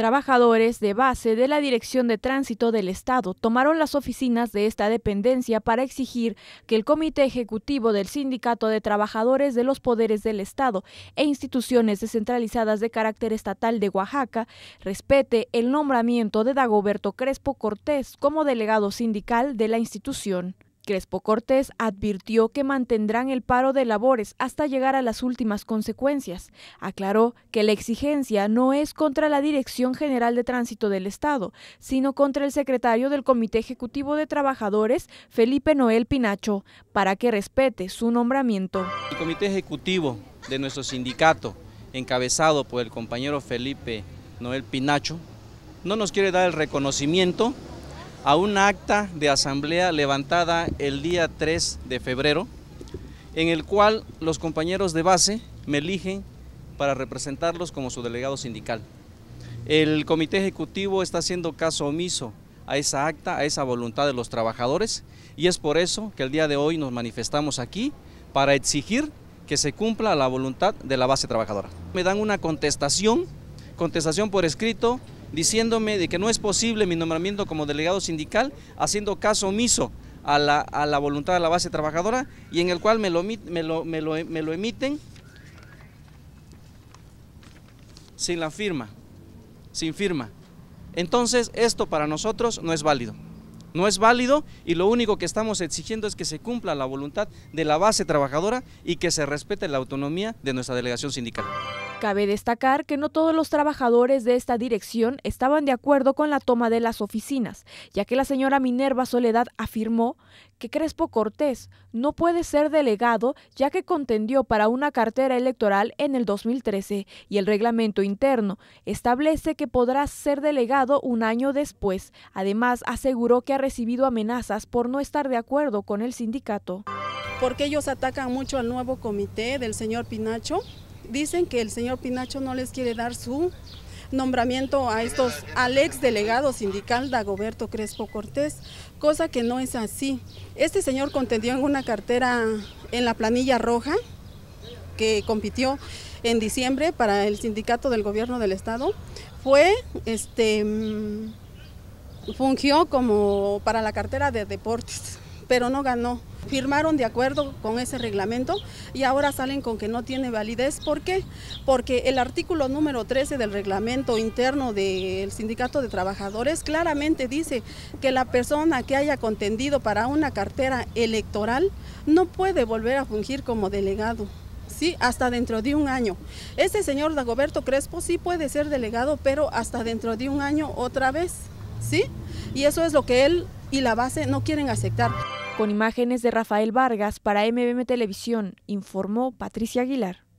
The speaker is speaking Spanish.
Trabajadores de base de la Dirección de Tránsito del Estado tomaron las oficinas de esta dependencia para exigir que el Comité Ejecutivo del Sindicato de Trabajadores de los Poderes del Estado e instituciones descentralizadas de carácter estatal de Oaxaca respete el nombramiento de Dagoberto Crespo Cortés como delegado sindical de la institución. Crespo Cortés advirtió que mantendrán el paro de labores hasta llegar a las últimas consecuencias. Aclaró que la exigencia no es contra la Dirección General de Tránsito del Estado, sino contra el secretario del Comité Ejecutivo de Trabajadores, Felipe Noel Pinacho, para que respete su nombramiento. El Comité Ejecutivo de nuestro sindicato, encabezado por el compañero Felipe Noel Pinacho, no nos quiere dar el reconocimiento a un acta de asamblea levantada el día 3 de febrero, en el cual los compañeros de base me eligen para representarlos como su delegado sindical. El comité ejecutivo está haciendo caso omiso a esa acta, a esa voluntad de los trabajadores y es por eso que el día de hoy nos manifestamos aquí para exigir que se cumpla la voluntad de la base trabajadora. Me dan una contestación, contestación por escrito diciéndome de que no es posible mi nombramiento como delegado sindical, haciendo caso omiso a la, voluntad de la base trabajadora y en el cual me lo, me me lo, me lo emiten sin la firma, sin firma. Entonces esto para nosotros no es válido. No es válido y lo único que estamos exigiendo es que se cumpla la voluntad de la base trabajadora y que se respete la autonomía de nuestra delegación sindical. Cabe destacar que no todos los trabajadores de esta dirección estaban de acuerdo con la toma de las oficinas, ya que la señora Minerva Soledad afirmó que Crespo Cortés no puede ser delegado ya que contendió para una cartera electoral en el 2013 y el reglamento interno establece que podrá ser delegado un año después. Además, aseguró que ha recibido amenazas por no estar de acuerdo con el sindicato. Porque ellos atacan mucho al nuevo comité del señor Pinacho dicen que el señor Pinacho no les quiere dar su nombramiento a estos al ex delegado sindical Dagoberto Crespo Cortés, cosa que no es así. Este señor contendió en una cartera en la planilla roja que compitió en diciembre para el sindicato del gobierno del estado. Fue este mm, fungió como para la cartera de deportes, pero no ganó. Firmaron de acuerdo con ese reglamento y ahora salen con que no tiene validez. ¿Por qué? Porque el artículo número 13 del reglamento interno del Sindicato de Trabajadores claramente dice que la persona que haya contendido para una cartera electoral no puede volver a fungir como delegado. ¿sí? Hasta dentro de un año. Este señor Dagoberto Crespo sí puede ser delegado, pero hasta dentro de un año otra vez, ¿sí? Y eso es lo que él y la base no quieren aceptar. Con imágenes de Rafael Vargas para MBM Televisión, informó Patricia Aguilar.